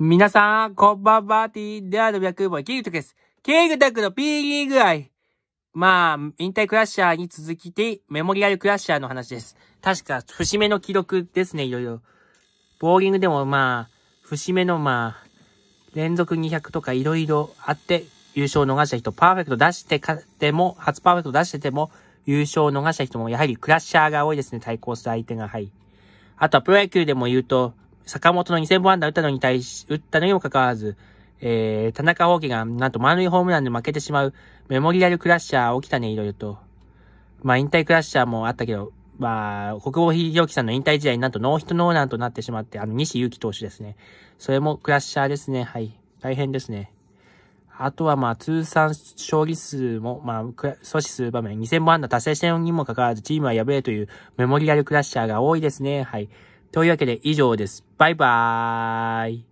皆さん、こんばんは、ティーダーの脈イ、キングタクです。キングタクの P リーグ愛。まあ、引退クラッシャーに続きて、メモリアルクラッシャーの話です。確か、節目の記録ですね、いろいろ。ボーリングでもまあ、節目のまあ、連続200とかいろいろあって、優勝を逃した人、パーフェクト出してか、でも、初パーフェクト出してても、優勝を逃した人も、やはりクラッシャーが多いですね、対抗する相手が。はい。あとはプロ野球でも言うと、坂本の2000本安打打ったのに対し、打ったのにもかかわらず、えー、田中王家がなんと満塁ホームランで負けてしまうメモリアルクラッシャー起きたね、いろいろと。まあ、引退クラッシャーもあったけど、まあ、国防秀樹さんの引退時代になんとノーヒットノーランとなってしまって、あの、西祐希投手ですね。それもクラッシャーですね。はい。大変ですね。あとはまあ、通算勝利数も、まあ、阻止する場面、2000本安打達成したにもかかわらず、チームは敗れというメモリアルクラッシャーが多いですね。はい。というわけで以上です。バイバーイ。